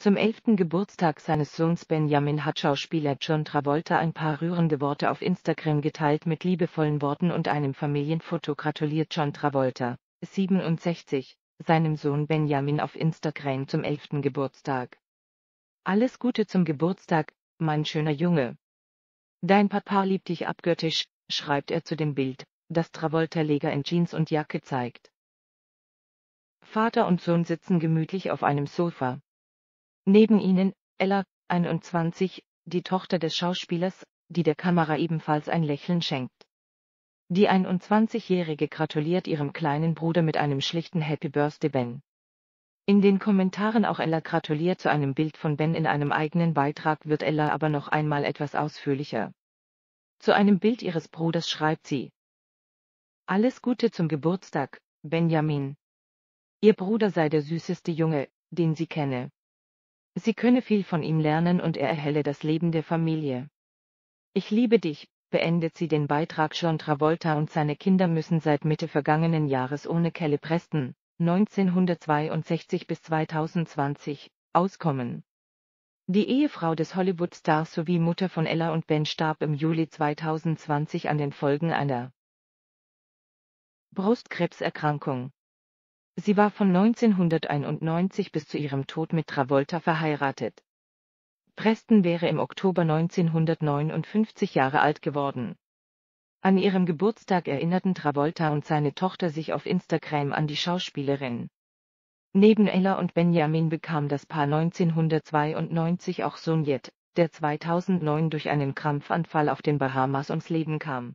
Zum elften Geburtstag seines Sohns Benjamin hat Schauspieler John Travolta ein paar rührende Worte auf Instagram geteilt mit liebevollen Worten und einem Familienfoto gratuliert John Travolta, 67, seinem Sohn Benjamin auf Instagram zum elften Geburtstag. Alles Gute zum Geburtstag, mein schöner Junge. Dein Papa liebt dich abgöttisch, schreibt er zu dem Bild, das Travolta Leger in Jeans und Jacke zeigt. Vater und Sohn sitzen gemütlich auf einem Sofa, Neben ihnen Ella, 21, die Tochter des Schauspielers, die der Kamera ebenfalls ein Lächeln schenkt. Die 21-Jährige gratuliert ihrem kleinen Bruder mit einem schlichten Happy Birthday Ben. In den Kommentaren auch Ella gratuliert zu einem Bild von Ben in einem eigenen Beitrag wird Ella aber noch einmal etwas ausführlicher. Zu einem Bild ihres Bruders schreibt sie. Alles Gute zum Geburtstag, Benjamin. Ihr Bruder sei der süßeste Junge, den sie kenne. Sie könne viel von ihm lernen und er erhelle das Leben der Familie. Ich liebe dich, beendet sie den Beitrag John Travolta und seine Kinder müssen seit Mitte vergangenen Jahres ohne Kelle Preston, 1962 bis 2020, auskommen. Die Ehefrau des Hollywood-Stars sowie Mutter von Ella und Ben starb im Juli 2020 an den Folgen einer Brustkrebserkrankung. Sie war von 1991 bis zu ihrem Tod mit Travolta verheiratet. Preston wäre im Oktober 1959 Jahre alt geworden. An ihrem Geburtstag erinnerten Travolta und seine Tochter sich auf Instagram an die Schauspielerin. Neben Ella und Benjamin bekam das Paar 1992 auch Sunjet, der 2009 durch einen Krampfanfall auf den Bahamas ums Leben kam.